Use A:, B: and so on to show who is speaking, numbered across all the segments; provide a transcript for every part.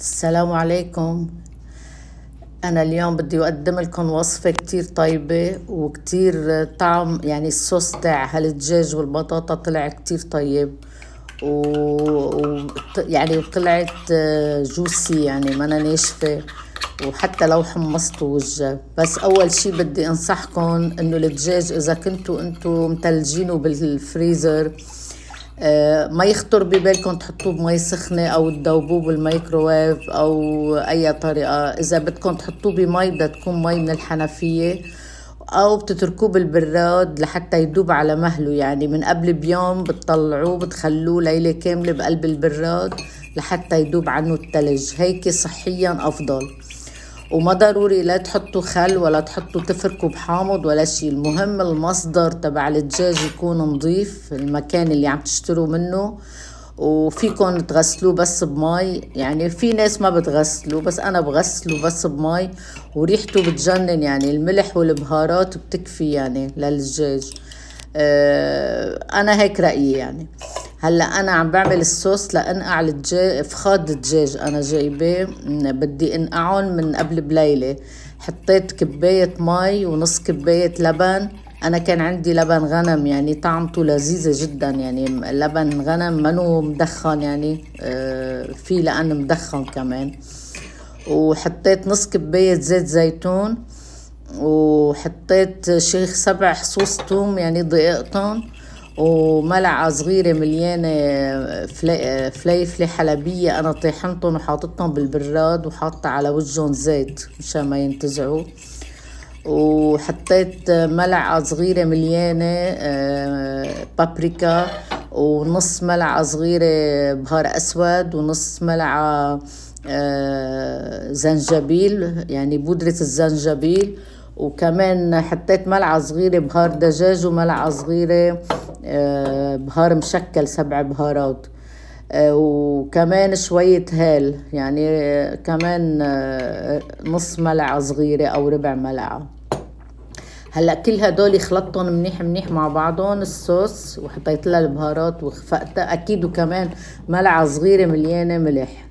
A: السلام عليكم أنا اليوم بدي أقدم لكم وصفة كتير طيبة وكتير طعم يعني الصوص تاع هالدجاج والبطاطا طلع كتير طيب و... و... يعني وطلعت جوسي آه، يعني ما أنا ناشفة وحتى لو حمصت وجه بس أول شي بدي أنصحكم إنه الدجاج إذا كنتوا أنتوا متلجينه بالفريزر آه، ما يخطر ببالكم تحطوه بمي سخنة أو تذوبوه بالميكروويف أو أي طريقة إذا بدكم تحطوه بمي بدها تكون مي من الحنفية أو بتتركوه بالبراد لحتى يدوب على مهله يعني من قبل بيوم بتطلعوه بتخلوه ليلة كاملة بقلب البراد لحتى يدوب عنه التلج هيك صحيا أفضل وما ضروري لا تحطوا خل ولا تحطوا تفركوا بحامض ولا شيء المهم المصدر تبع الدجاج يكون نظيف المكان اللي عم تشتروا منه وفيكم تغسلوه بس بمي يعني في ناس ما بتغسلوا بس انا بغسله بس بمي وريحته بتجنن يعني الملح والبهارات بتكفي يعني للدجاج آه، انا هيك رايي يعني هلا انا عم بعمل الصوص لانقع الدجاج فخاد الدجاج انا جايبه بدي انقعهم من قبل بليله حطيت كبايه مي ونص كبايه لبن انا كان عندي لبن غنم يعني طعمته لذيذه جدا يعني لبن غنم منو مدخن يعني آه، في لانه مدخن كمان وحطيت نص كبايه زيت زيتون وحطيت شيخ سبع حصوص توم يعني ضيقتهم وملعقه صغيره مليانه فلي فليفله حلبيه انا طيحنتهم وحاطتهم بالبراد وحاطه على وجههم زيت مشان ما ينتزعوا وحطيت ملعقه صغيره مليانه آه، بابريكا ونص ملعقه صغيره بهار اسود ونص ملعقه آه، زنجبيل يعني بودره الزنجبيل وكمان حطيت ملعقه صغيره بهار دجاج وملعقه صغيره آه، بهار مشكل سبع بهارات آه، وكمان شوية هيل يعني آه، كمان نص ملعقة صغيرة أو ربع ملعقة هلا كل هدول خلطتهم منيح منيح مع بعضهم الصوص وحطيت لها البهارات وخفقتها اكيد وكمان ملعقه صغيره مليانه ملح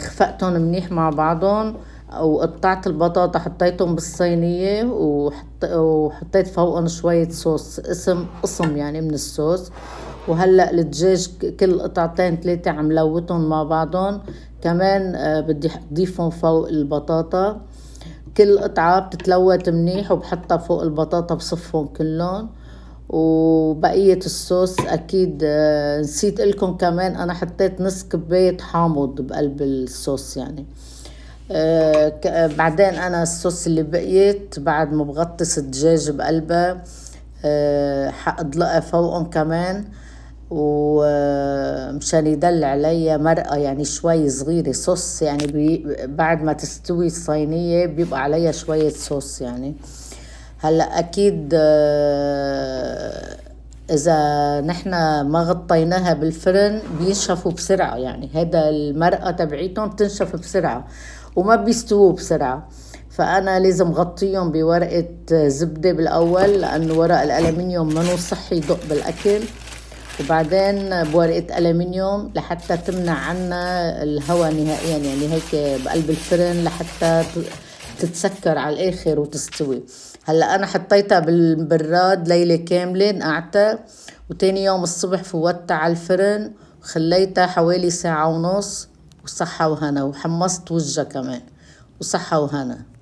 A: خفقتهم منيح مع بعضهم وقطعت البطاطا حطيتهم بالصينية وحط... وحطيت فوقهم شوية صوص اسم قسم يعني من الصوص وهلأ الدجاج كل قطعتين ثلاثة عم لوتهم مع بعضهم كمان آه، بدي أضيفهم فوق البطاطا كل قطعة بتتلوت منيح وبحطها فوق البطاطا بصفهم كلهم وبقية الصوص أكيد آه، نسيت لكم كمان أنا حطيت نص كباية حامض بقلب الصوص يعني آه، بعدين انا الصوص اللي بقيت بعد ما بغطس الدجاج بقلبه آه، حأضلقه فوقهم كمان ومشان يدل علي مرقة يعني شوي صغيرة صوص يعني بي بعد ما تستوي الصينية بيبقى عليها شوية صوص يعني هلا أكيد آه اذا نحن ما غطيناها بالفرن بينشفوا بسرعه يعني هذا المرقه تبعيتهم بتنشف بسرعه وما بيستووا بسرعه فانا لازم غطيهم بورقه زبده بالاول لانه ورق الالمنيوم منه صحي يدق بالاكل وبعدين بورقه الومنيوم لحتى تمنع عنا الهواء نهائيا يعني هيك بقلب الفرن لحتى تتسكر على الاخر وتستوي هلا انا حطيتها بالبراد ليله كامله نقعتها وتاني يوم الصبح فوتها على الفرن وخليتها حوالي ساعه ونص وصحة وهنا وحمصت وجهها كمان وصحة وهنا